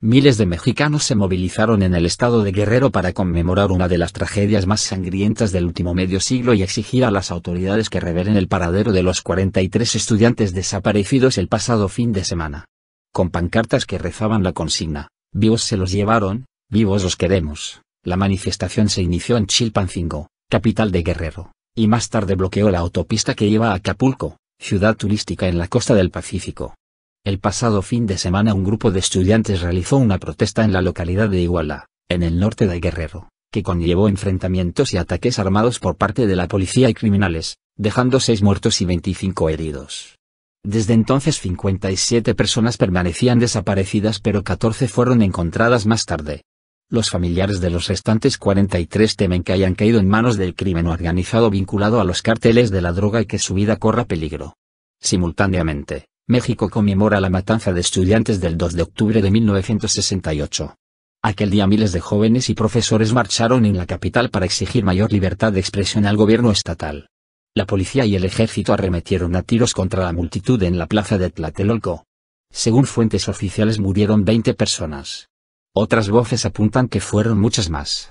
Miles de mexicanos se movilizaron en el estado de Guerrero para conmemorar una de las tragedias más sangrientas del último medio siglo y exigir a las autoridades que revelen el paradero de los 43 estudiantes desaparecidos el pasado fin de semana. Con pancartas que rezaban la consigna, vivos se los llevaron, vivos los queremos. La manifestación se inició en Chilpancingo, capital de Guerrero, y más tarde bloqueó la autopista que lleva a Acapulco, ciudad turística en la costa del Pacífico. El pasado fin de semana un grupo de estudiantes realizó una protesta en la localidad de Iguala, en el norte de Guerrero, que conllevó enfrentamientos y ataques armados por parte de la policía y criminales, dejando seis muertos y 25 heridos. Desde entonces 57 personas permanecían desaparecidas pero 14 fueron encontradas más tarde. Los familiares de los restantes 43 temen que hayan caído en manos del crimen organizado vinculado a los cárteles de la droga y que su vida corra peligro. Simultáneamente, México conmemora la matanza de estudiantes del 2 de octubre de 1968. Aquel día miles de jóvenes y profesores marcharon en la capital para exigir mayor libertad de expresión al gobierno estatal. La policía y el ejército arremetieron a tiros contra la multitud en la plaza de Tlatelolco. Según fuentes oficiales murieron 20 personas. Otras voces apuntan que fueron muchas más.